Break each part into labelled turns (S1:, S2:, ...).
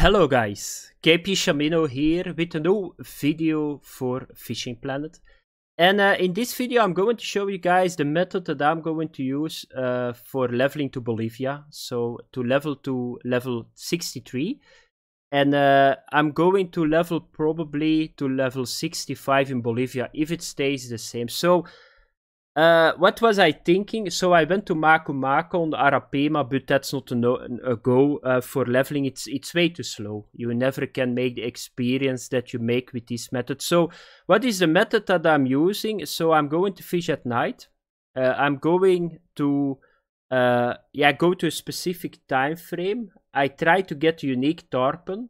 S1: Hello guys, KP Shamino here with a new video for Fishing Planet. And uh, in this video I'm going to show you guys the method that I'm going to use uh, for leveling to Bolivia. So to level to level 63. And uh, I'm going to level probably to level 65 in Bolivia if it stays the same. So uh, what was I thinking? So I went to Maku Maku on the Arapema, but that's not a, no, a go uh, for leveling. It's it's way too slow. You never can make the experience that you make with this method. So what is the method that I'm using? So I'm going to fish at night. Uh, I'm going to yeah go to a specific time frame. I try to get unique tarpon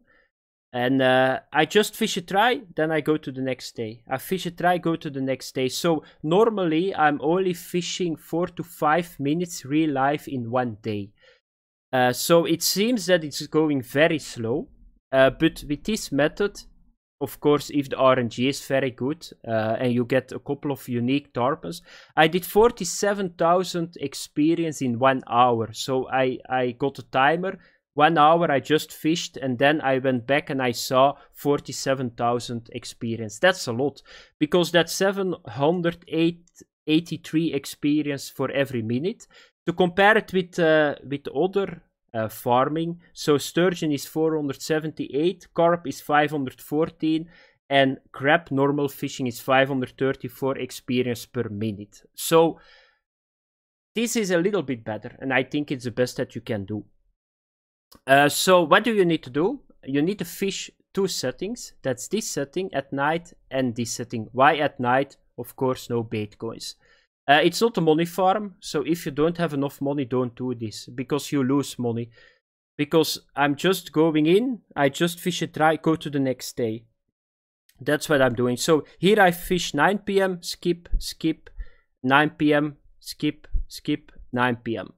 S1: and uh, I just fish a try, then I go to the next day. I fish a try, go to the next day. So normally I'm only fishing four to five minutes real life in one day. Uh, so it seems that it's going very slow, uh, but with this method, of course, if the RNG is very good uh, and you get a couple of unique tarpons, I did 47,000 experience in one hour. So I, I got a timer one hour I just fished and then I went back and I saw 47,000 experience. That's a lot because that's 783 experience for every minute. To compare it with, uh, with other uh, farming, so sturgeon is 478, carp is 514 and crab normal fishing is 534 experience per minute. So this is a little bit better and I think it's the best that you can do. Uh, so what do you need to do? You need to fish two settings. That's this setting at night and this setting. Why at night? Of course, no bait coins. Uh, it's not a money farm, so if you don't have enough money, don't do this because you lose money. Because I'm just going in, I just fish a try, go to the next day. That's what I'm doing. So here I fish 9 p.m., skip, skip, 9 p.m., skip, skip, 9 p.m.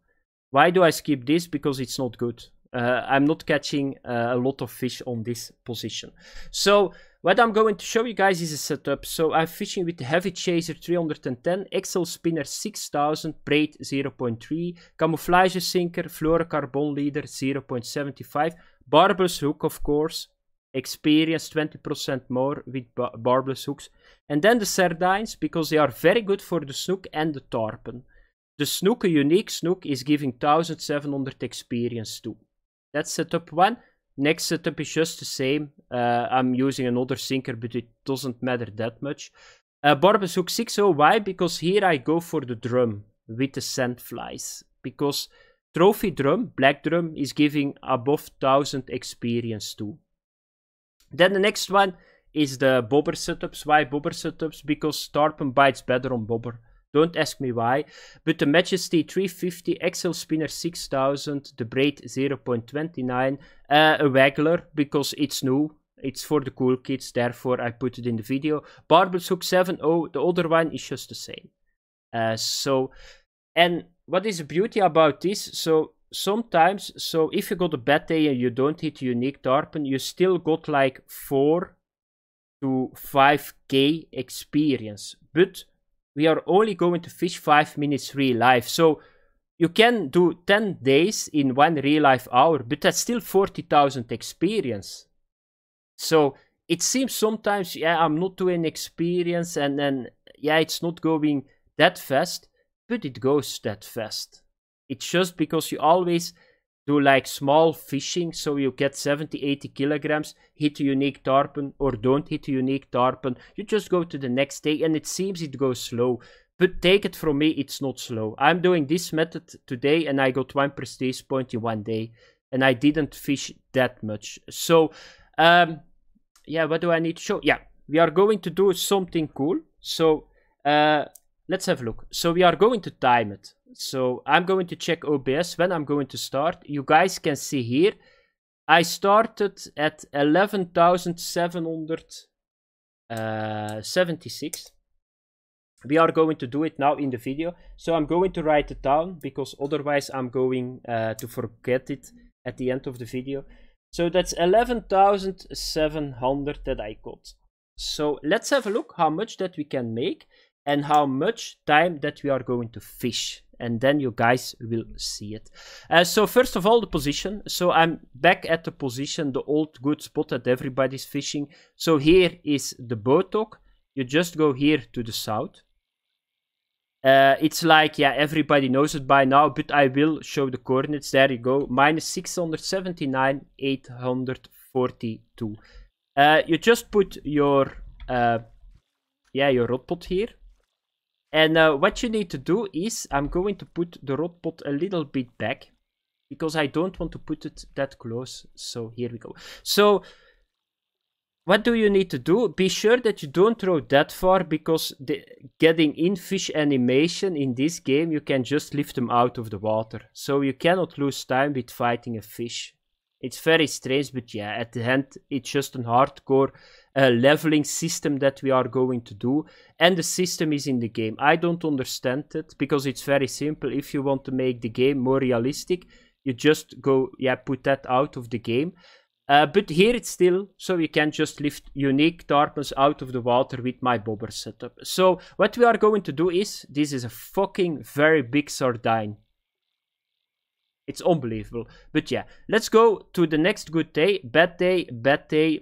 S1: Why do I skip this? Because it's not good. Uh, I'm not catching uh, a lot of fish on this position. So what I'm going to show you guys is a setup. So I'm fishing with Heavy Chaser 310, Excel Spinner 6000, Braid 0.3, Camouflage Sinker, Fluorocarbon Leader 0.75, Barbless Hook of course, experience 20% more with bar barbless hooks. And then the sardines, because they are very good for the snook and the tarpon. The snook, a unique snook, is giving 1700 experience too that's setup one. Next setup is just the same. Uh, I'm using another sinker, but it doesn't matter that much. Uh, Barbus Hook 6, 0. why? Because here I go for the drum with the flies. Because trophy drum, black drum, is giving above 1000 experience too. Then the next one is the bobber setups. Why bobber setups? Because Tarpon bites better on bobber. Don't ask me why, but the Majesty 350, Excel Spinner 6000, the Braid 0.29, uh, a waggler because it's new. It's for the cool kids, therefore I put it in the video. Barbel's Hook 7.0, the older one is just the same. Uh, so, and what is the beauty about this? So sometimes, so if you got a bad day and you don't hit unique tarpon, you still got like 4 to 5k experience. But we are only going to fish 5 minutes real life. So you can do 10 days in one real life hour, but that's still 40,000 experience. So it seems sometimes, yeah, I'm not doing experience and then, yeah, it's not going that fast, but it goes that fast. It's just because you always do like small fishing so you get 70 80 kilograms hit a unique tarpon or don't hit a unique tarpon you just go to the next day and it seems it goes slow but take it from me it's not slow i'm doing this method today and i got one prestige point in one day and i didn't fish that much so um yeah what do i need to show yeah we are going to do something cool so uh let's have a look. So we are going to time it. So I'm going to check OBS when I'm going to start. You guys can see here. I started at 11,776. Uh, we are going to do it now in the video. So I'm going to write it down because otherwise I'm going uh, to forget it at the end of the video. So that's 11,700 that I got. So let's have a look how much that we can make and how much time that we are going to fish and then you guys will see it. Uh, so first of all, the position. So I'm back at the position, the old good spot that everybody's fishing. So here is the boat dock. You just go here to the south. Uh, it's like, yeah, everybody knows it by now, but I will show the coordinates. There you go, minus 679, 842. Uh, you just put your, uh, yeah, your rod pot here. And uh, what you need to do is, I'm going to put the rod pot a little bit back. Because I don't want to put it that close. So here we go. So what do you need to do? Be sure that you don't throw that far because the, getting in fish animation in this game, you can just lift them out of the water. So you cannot lose time with fighting a fish. It's very strange, but yeah, at the end, it's just an hardcore uh, leveling system that we are going to do. And the system is in the game. I don't understand it because it's very simple. If you want to make the game more realistic, you just go, yeah, put that out of the game. Uh, but here it's still, so you can just lift unique tarpons out of the water with my bobber setup. So what we are going to do is, this is a fucking very big sardine. It's unbelievable. But yeah, let's go to the next good day, bad day, bad day,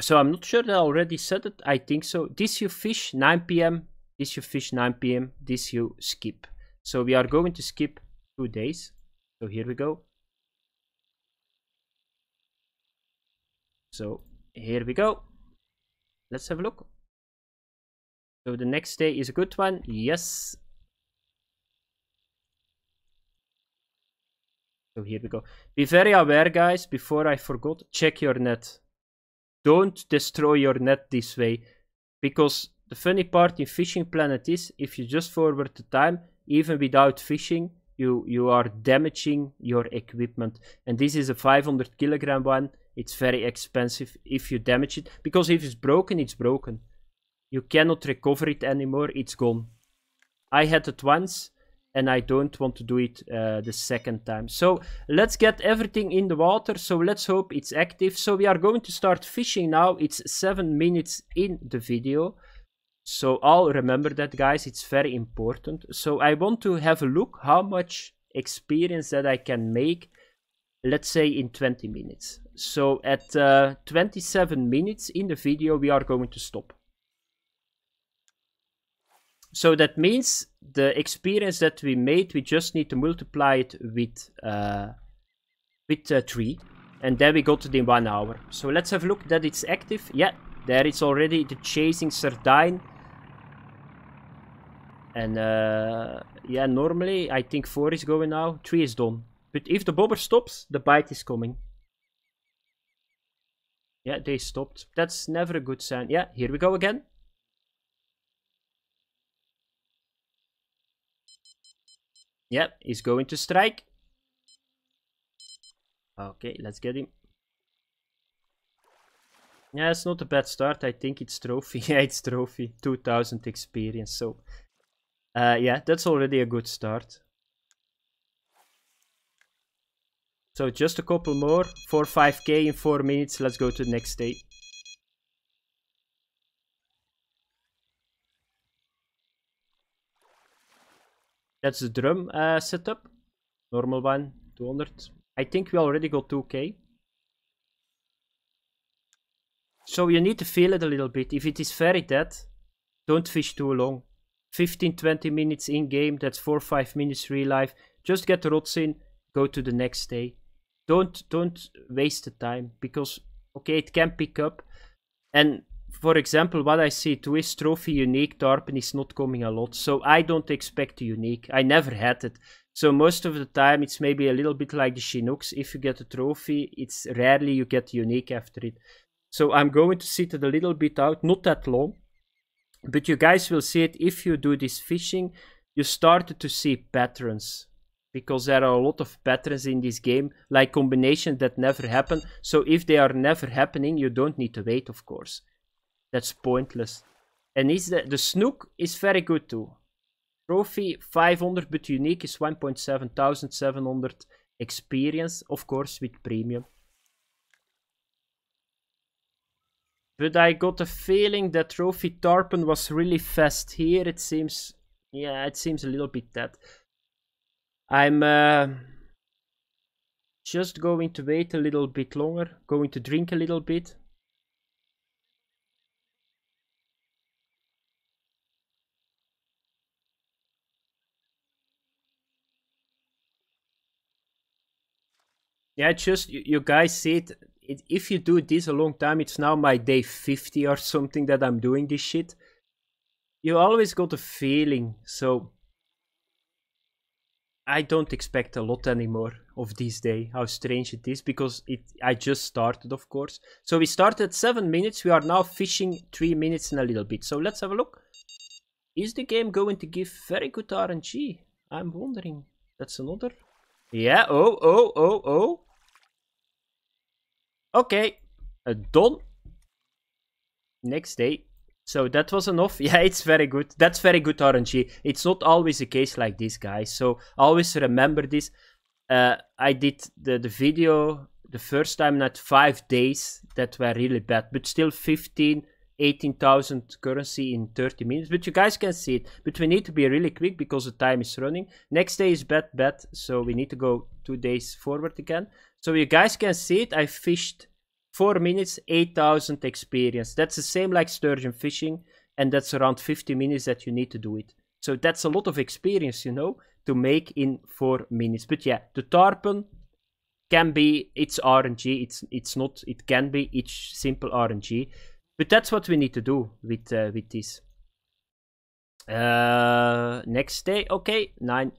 S1: so I'm not sure that I already said it. I think so. This you fish 9 p.m. This you fish 9 p.m. This you skip. So we are going to skip two days. So here we go. So here we go. Let's have a look. So the next day is a good one. Yes. So here we go. Be very aware guys, before I forgot, check your net don't destroy your net this way because the funny part in fishing planet is if you just forward the time even without fishing you you are damaging your equipment and this is a 500 kilogram one it's very expensive if you damage it because if it's broken it's broken you cannot recover it anymore it's gone i had it once and I don't want to do it uh, the second time. So let's get everything in the water. So let's hope it's active. So we are going to start fishing now. It's seven minutes in the video. So I'll remember that guys, it's very important. So I want to have a look how much experience that I can make, let's say in 20 minutes. So at uh, 27 minutes in the video, we are going to stop so that means the experience that we made, we just need to multiply it with, uh, with uh, 3. And then we got it in 1 hour. So let's have a look that it's active. Yeah, there it's already the chasing Sardine. And uh, yeah, normally I think 4 is going now, 3 is done. But if the bobber stops, the bite is coming. Yeah, they stopped. That's never a good sign. Yeah, here we go again. Yep, he's going to strike. Okay, let's get him. Yeah, it's not a bad start. I think it's trophy. yeah, it's trophy. 2000 experience. So, uh, yeah, that's already a good start. So just a couple more. 4-5k in 4 minutes. Let's go to the next day. That's the drum uh, setup. Normal one, 200. I think we already got 2k. So you need to feel it a little bit. If it is very dead, don't fish too long. 15-20 minutes in game, that's 4-5 minutes real life. Just get the rods in, go to the next day. Don't don't waste the time because okay it can pick up and for example, what I see Twist trophy unique Tarpon is not coming a lot, so I don't expect unique. I never had it. So most of the time, it's maybe a little bit like the Chinooks. If you get a trophy, it's rarely you get unique after it. So I'm going to sit it a little bit out, not that long, but you guys will see it if you do this fishing. You started to see patterns because there are a lot of patterns in this game, like combinations that never happen. So if they are never happening, you don't need to wait, of course. That's pointless. And is the, the Snook is very good too. Trophy 500 but unique is 1.7700 experience, of course with premium. But I got a feeling that Trophy Tarpon was really fast here. It seems, yeah, it seems a little bit that. I'm uh, just going to wait a little bit longer, going to drink a little bit. Yeah, just you, guys see it, it. If you do this a long time, it's now my day 50 or something that I'm doing this shit. You always got a feeling, so I don't expect a lot anymore of this day. How strange it is because it I just started, of course. So we started seven minutes. We are now fishing three minutes and a little bit. So let's have a look. Is the game going to give very good RNG? I'm wondering. That's another. Yeah. Oh. Oh. Oh. Oh. Okay, uh, done. Next day. So that was enough. Yeah, it's very good. That's very good RNG. It's not always a case like this, guys. So always remember this. Uh, I did the, the video the first time at five days that were really bad, but still 15, 18,000 currency in 30 minutes. But you guys can see it. But we need to be really quick because the time is running. Next day is bad, bad. So we need to go two days forward again. So you guys can see it, I fished 4 minutes, 8000 experience. That's the same like sturgeon fishing and that's around 50 minutes that you need to do it. So that's a lot of experience, you know, to make in 4 minutes. But yeah, the tarpon can be, it's RNG, it's, it's not, it can be, it's simple RNG. But that's what we need to do with, uh, with this. Uh, next day, okay, 9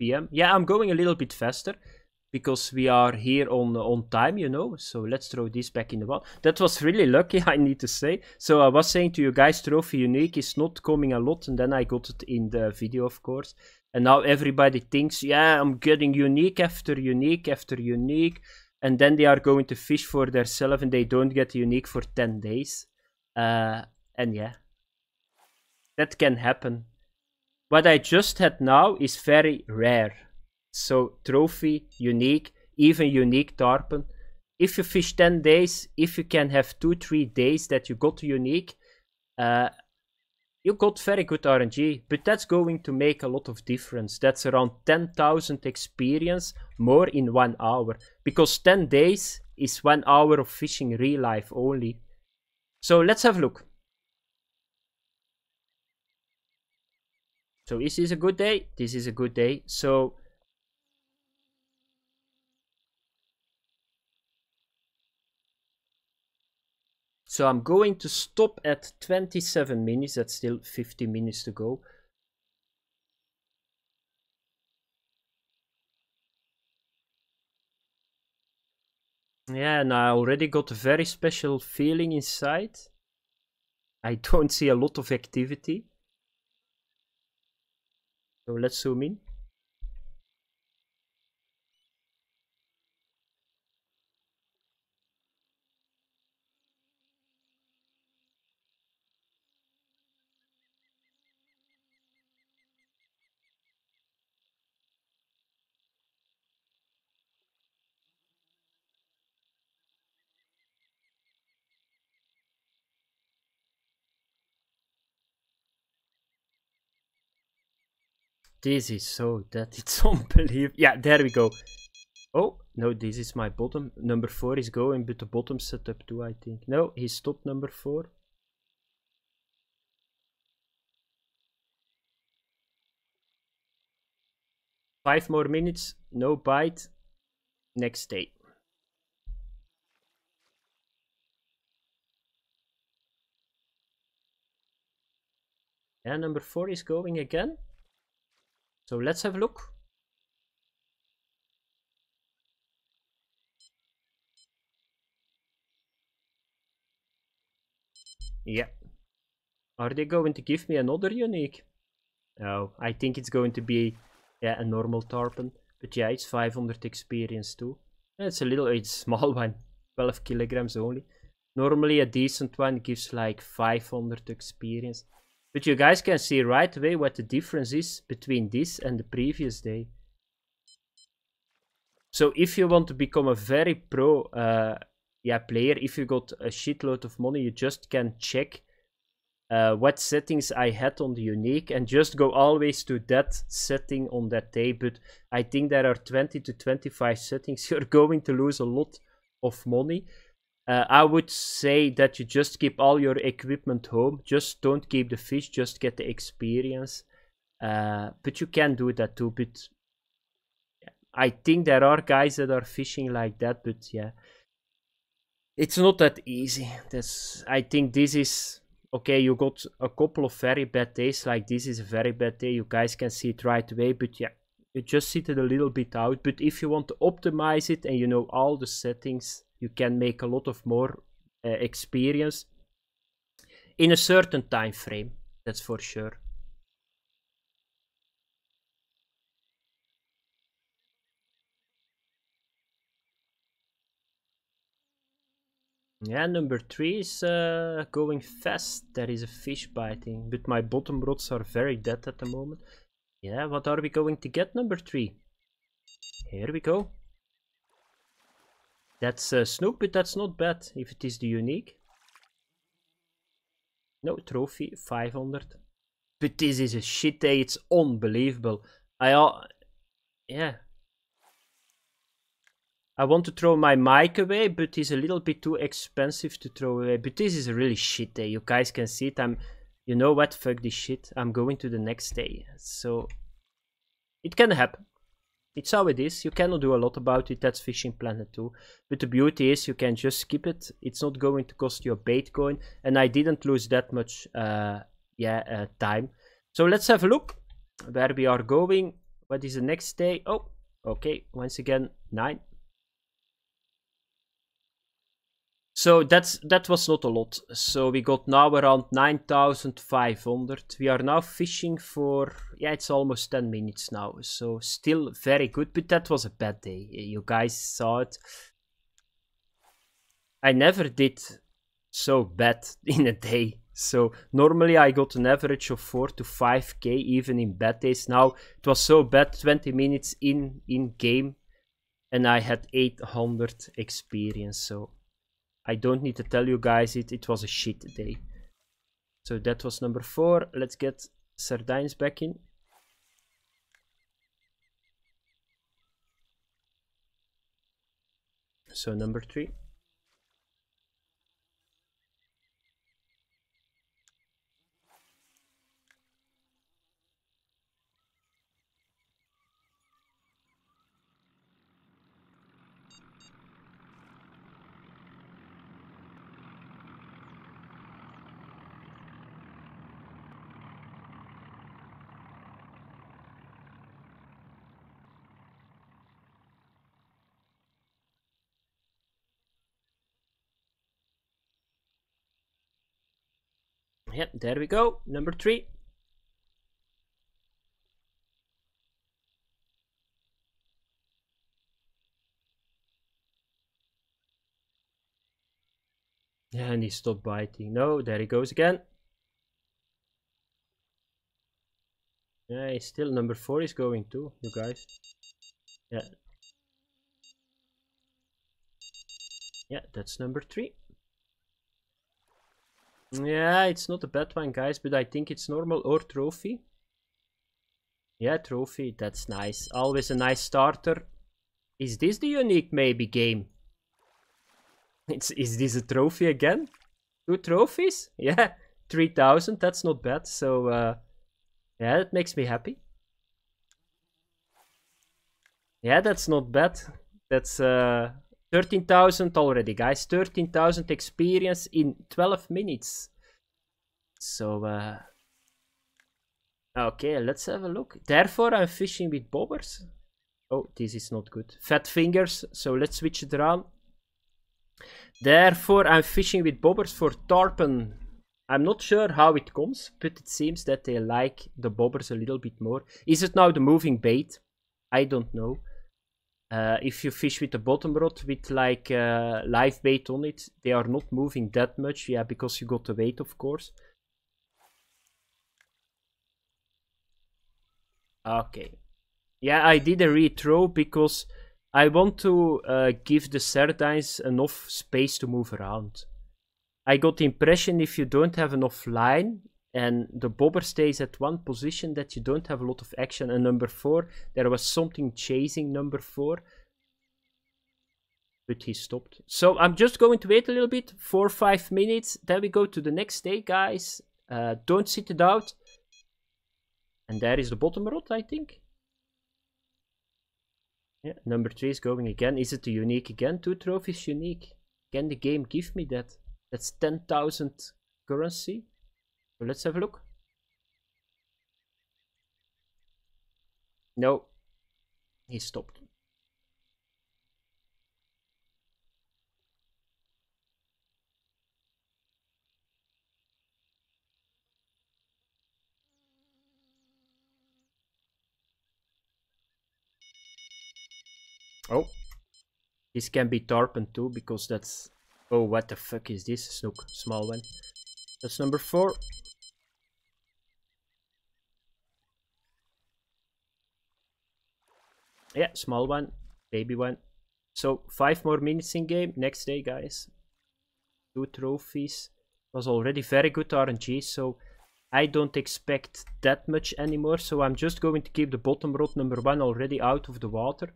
S1: p.m. Yeah, I'm going a little bit faster because we are here on on time, you know. So let's throw this back in the one. That was really lucky, I need to say. So I was saying to you guys, Trophy Unique is not coming a lot, and then I got it in the video, of course. And now everybody thinks, yeah, I'm getting unique after unique after unique, and then they are going to fish for themselves, and they don't get unique for ten days. Uh, and yeah, that can happen. What I just had now is very rare. So trophy, unique, even unique tarpon. If you fish 10 days, if you can have 2-3 days that you got unique, uh, you got very good RNG, but that's going to make a lot of difference. That's around 10,000 experience more in one hour. Because 10 days is one hour of fishing real life only. So let's have a look. So this is a good day? This is a good day. So So I'm going to stop at 27 minutes. That's still 50 minutes to go. Yeah, and I already got a very special feeling inside. I don't see a lot of activity. So let's zoom in. This is so dead. It's unbelievable. Yeah, there we go. Oh, no, this is my bottom. Number 4 is going, but the bottom set up too, I think. No, he stopped number 4. Five more minutes, no bite. Next day. And number four is going again. So let's have a look. Yeah. Are they going to give me another unique? Oh, I think it's going to be yeah, a normal Tarpon. But yeah, it's 500 experience too. it's a little, it's small one. 12 kilograms only. Normally a decent one gives like 500 experience. But you guys can see right away what the difference is between this and the previous day. So if you want to become a very pro uh, yeah, player, if you got a shitload of money, you just can check uh, what settings I had on the unique and just go always to that setting on that day. But I think there are 20 to 25 settings. You're going to lose a lot of money. Uh, I would say that you just keep all your equipment home. Just don't keep the fish, just get the experience. Uh, but you can do that too. But I think there are guys that are fishing like that. But yeah, it's not that easy. That's, I think this is okay. You got a couple of very bad days. Like this is a very bad day. You guys can see it right away. But yeah, you just sit it a little bit out. But if you want to optimize it and you know all the settings you can make a lot of more uh, experience in a certain time frame that's for sure Yeah, number three is uh, going fast. There is a fish biting, but my bottom rods are very dead at the moment. Yeah, what are we going to get, number three? Here we go. That's uh, Snoke, but that's not bad if it is the unique. No, trophy, 500. But this is a shit day, it's unbelievable. I, uh, yeah. I want to throw my mic away, but it's a little bit too expensive to throw away. But this is a really shit day, you guys can see it. I'm, you know what, fuck this shit. I'm going to the next day. So, it can happen it's how it is. You cannot do a lot about it. That's Fishing Planet 2. But the beauty is you can just skip it. It's not going to cost you a bait coin. And I didn't lose that much uh, yeah, uh, time. So let's have a look where we are going. What is the next day? Oh, okay. Once again, 9. So that's that was not a lot. So we got now around 9,500. We are now fishing for yeah, it's almost 10 minutes now. So still very good, but that was a bad day. You guys saw it. I never did so bad in a day. So normally I got an average of 4 to 5k even in bad days. Now it was so bad 20 minutes in in game and I had 800 experience. So I don't need to tell you guys it, it was a shit day. So that was number four. Let's get Sardines back in. So number three. Yep, there we go. Number three. And he stopped biting. No, there he goes again. Yeah, he's still number four is going too, you guys. Yeah. Yeah, that's number three. Yeah, it's not a bad one, guys, but I think it's normal or trophy. Yeah, trophy, that's nice. Always a nice starter. Is this the unique maybe game? It's, is this a trophy again? Two trophies? Yeah, 3000, that's not bad. So, uh, yeah, that makes me happy. Yeah, that's not bad. That's, uh, 13,000 already, guys. 13,000 experience in 12 minutes. So, uh... Okay, let's have a look. Therefore, I'm fishing with bobbers. Oh, this is not good. Fat fingers, so let's switch it around. Therefore, I'm fishing with bobbers for tarpon. I'm not sure how it comes, but it seems that they like the bobbers a little bit more. Is it now the moving bait? I don't know. Uh, if you fish with the bottom rod with like uh, live bait on it, they are not moving that much. Yeah, because you got the weight, of course. Okay. Yeah, I did a rethrow because I want to uh, give the sardines enough space to move around. I got the impression if you don't have enough line, and the bobber stays at one position that you don't have a lot of action and number four there was something chasing number four but he stopped so i'm just going to wait a little bit four five minutes then we go to the next day guys uh, don't sit it out and there is the bottom rod i think yeah number three is going again is it unique again two trophies unique can the game give me that that's 10,000 currency let's have a look. No. He stopped. Oh. This can be tarpon too, because that's... Oh, what the fuck is this? Snook, small one. That's number four. yeah small one baby one so five more minutes in game next day guys two trophies was already very good rng so i don't expect that much anymore so i'm just going to keep the bottom rod number one already out of the water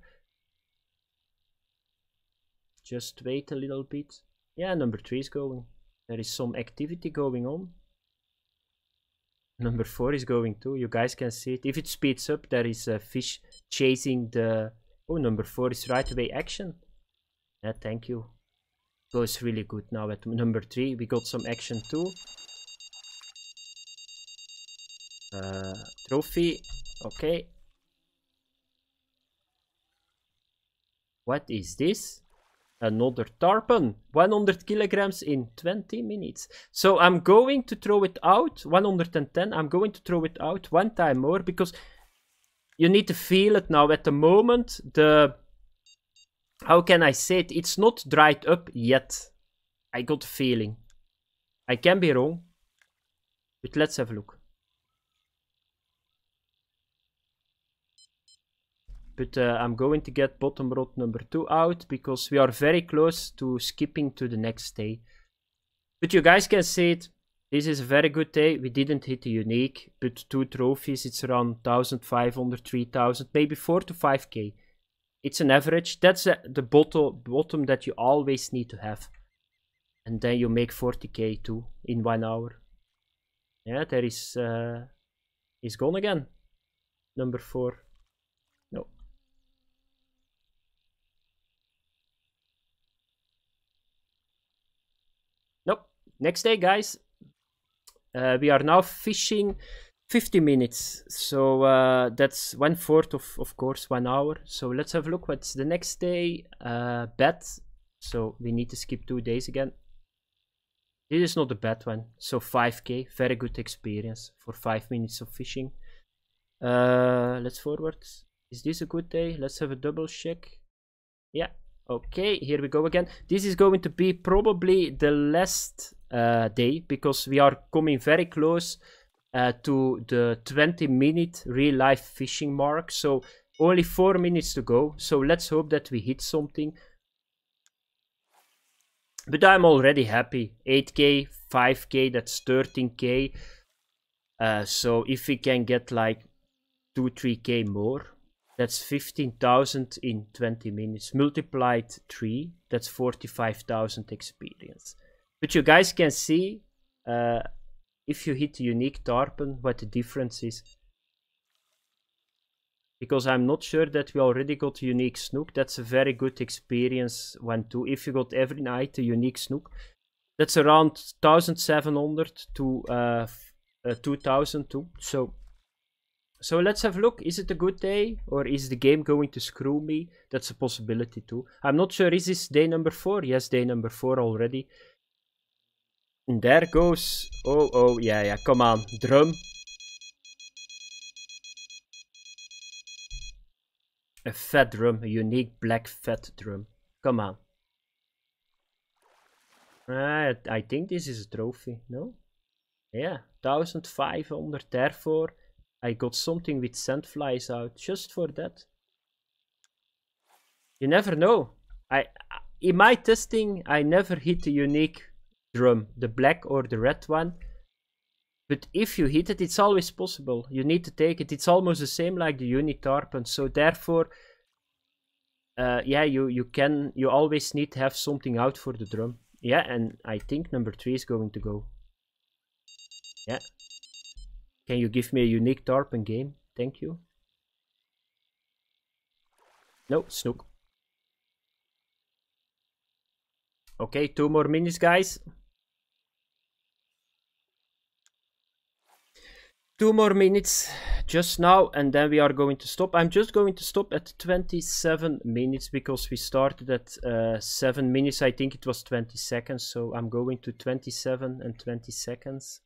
S1: just wait a little bit yeah number three is going there is some activity going on number four is going too. You guys can see it. If it speeds up, there is a fish chasing the... Oh, number four is right away action. Yeah, thank you. Goes really good now at number three. We got some action too. Uh, trophy. Okay. What is this? another tarpon 100 kilograms in 20 minutes so i'm going to throw it out 110 i'm going to throw it out one time more because you need to feel it now at the moment the how can i say it it's not dried up yet i got a feeling i can be wrong but let's have a look but uh, I'm going to get bottom rod number two out because we are very close to skipping to the next day. But you guys can see it. This is a very good day. We didn't hit the unique, but two trophies. It's around 1,500, 3,000, maybe 4 to 5k. It's an average. That's a, uh, the bottom, bottom that you always need to have. And then you make 40k too in one hour. Yeah, there is... Uh, is gone again. Number 4. next day guys uh, we are now fishing 50 minutes so uh, that's one fourth of of course one hour so let's have a look what's the next day uh, bet so we need to skip two days again this is not a bad one so 5k very good experience for five minutes of fishing uh, let's forward is this a good day let's have a double check yeah okay here we go again this is going to be probably the last Eh, day because we are coming very close eh, to the 20 minute real life fishing mark. So only four minutes to go. So let's hope that we hit something. But I'm already happy. 8k, 5k, that's 13k. Uh, eh, so if we can get like 2 3k more that's 15000 in 20 minutes multiplied 3 that's 45000 experience but you guys can see uh, if you hit unique tarpon what the difference is. Because I'm not sure that we already got unique snook. That's a very good experience one too. If you got every night a unique snook, that's around 1700 to uh, uh, 2000 too. So, so let's have a look. Is it a good day or is the game going to screw me? That's a possibility too. I'm not sure. Is this day number four? Yes, day number four already. And there goes... Oh, oh, yeah, yeah, come on. Drum. A fat drum, a unique black fat drum. Come on. I ah, I think this is a trophy, no? Yeah, 1500, therefore I got something with flies out just for that. You never know. I In my testing, I never hit a unique drum, the black or the red one. But if you hit it, it's always possible. You need to take it. It's almost the same like the unitarpon. So therefore, uh, yeah, you, you can, you always need to have something out for the drum. Yeah, and I think number three is going to go. Yeah. Can you give me a unique tarpon game? Thank you. No, snook. Okay, two more minutes, guys. two more minutes just now and then we are going to stop i'm just going to stop at 27 minutes because we started at uh, 7 minutes i think it was 20 seconds so i'm going to 27 and 20 seconds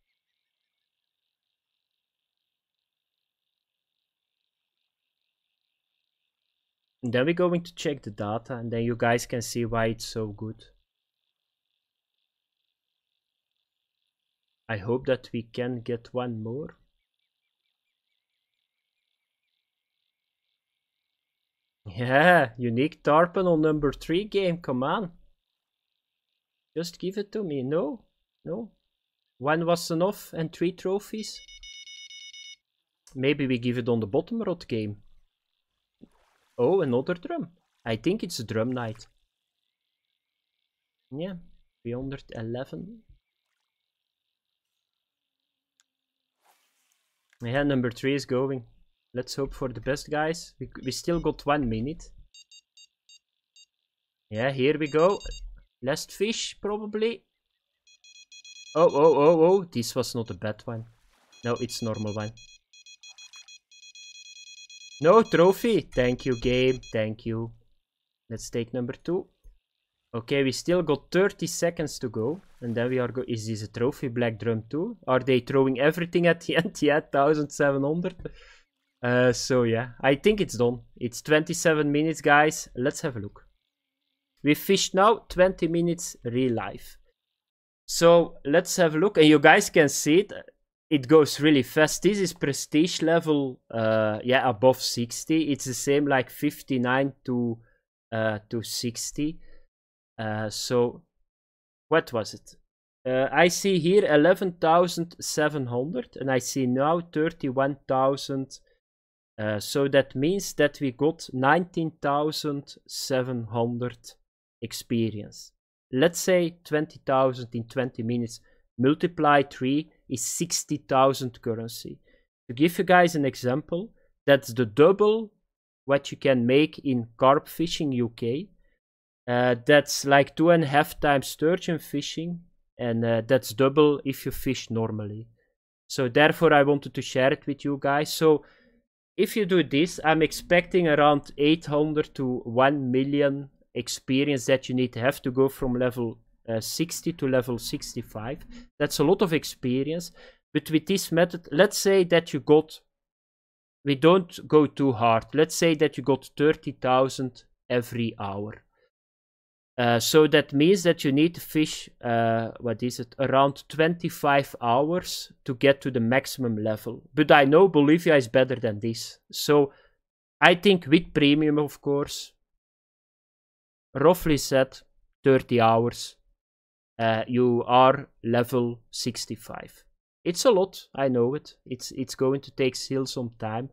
S1: and then we're going to check the data and then you guys can see why it's so good I hope that we can get one more Yeah, unique Tarpon number 3 game, come on. Just give it to me, no, no. One was enough and three trophies. Maybe we give it on the bottom rod game. Oh, another drum. I think it's a drum night. Yeah, 311. Yeah, number 3 is going. Let's hope for the best, guys. We, we still got one minute. Yeah, here we go. Last fish, probably. Oh, oh, oh, oh. This was not a bad one. No, it's normal one. No, trophy. Thank you, game. Thank you. Let's take number two. Okay, we still got 30 seconds to go. And then we are go Is this a trophy black drum too? Are they throwing everything at the end? Yeah, 1700. Uh, so yeah, I think it's done. It's 27 minutes, guys. Let's have a look. We fished now 20 minutes real life. So let's have a look. And you guys can see it. It goes really fast. This is prestige level, uh, yeah, above 60. It's the same like 59 to, uh, to 60. Uh, so what was it? Uh, I see here 11,700 and I see now 31,000 uh, so that means that we got 19,700 experience. Let's say 20,000 in 20 minutes. Multiply 3 is 60,000 currency. To give you guys an example, that's the double what you can make in carp fishing UK. Uh, that's like two and a half times sturgeon fishing, and uh, that's double if you fish normally. So therefore, I wanted to share it with you guys. So if you do this, I'm expecting around 800 to 1 million experience that you need to have to go from level uh, 60 to level 65. That's a lot of experience. But with this method, let's say that you got, we don't go too hard. Let's say that you got 30,000 every hour. Uh, so that means that you need to fish, uh, what is it, around 25 hours to get to the maximum level. But I know Bolivia is better than this. So I think with premium, of course, roughly set 30 hours, uh, you are level 65. It's a lot, I know it. It's, it's going to take still some time.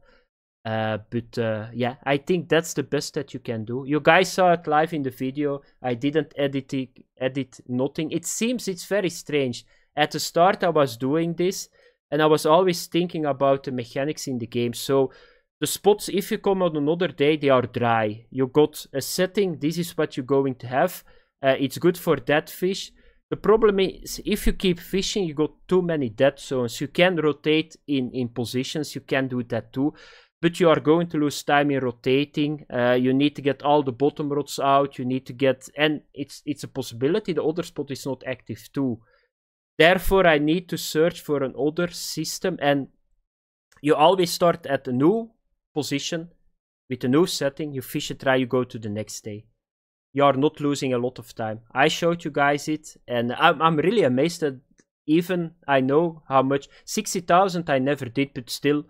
S1: Uh, but uh, yeah, I think that's the best that you can do. You guys saw it live in the video. I didn't edit it, edit nothing. It seems it's very strange. At the start, I was doing this, and I was always thinking about the mechanics in the game. So the spots, if you come on another day, they are dry. You got a setting. This is what you're going to have. Uh, it's good for dead fish. The problem is if you keep fishing, you got too many dead zones. You can rotate in, in positions. You can do that too but you are going to lose time in rotating. Uh, you need to get all the bottom rods out. You need to get, and it's it's a possibility. The other spot is not active too. Therefore, I need to search for an other system, and you always start at a new position with a new setting. You fish a try, you go to the next day. You are not losing a lot of time. I showed you guys it, and I'm I'm really amazed that even I know how much sixty thousand I never did, but still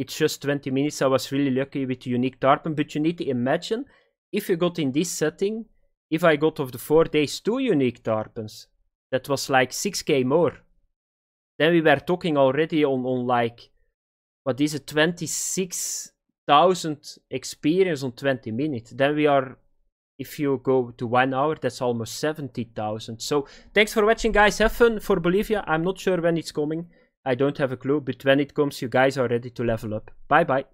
S1: it's just 20 minutes. I was really lucky with unique tarpon, but you need to imagine if you got in this setting, if I got of the four days two unique tarpons, that was like 6k more. Then we were talking already on, on like, what is it, 26,000 experience on 20 minutes. Then we are, if you go to one hour, that's almost 70,000. So thanks for watching guys, have fun for Bolivia. I'm not sure when it's coming. I don't have a clue, but when it comes, you guys are ready to level up. Bye bye.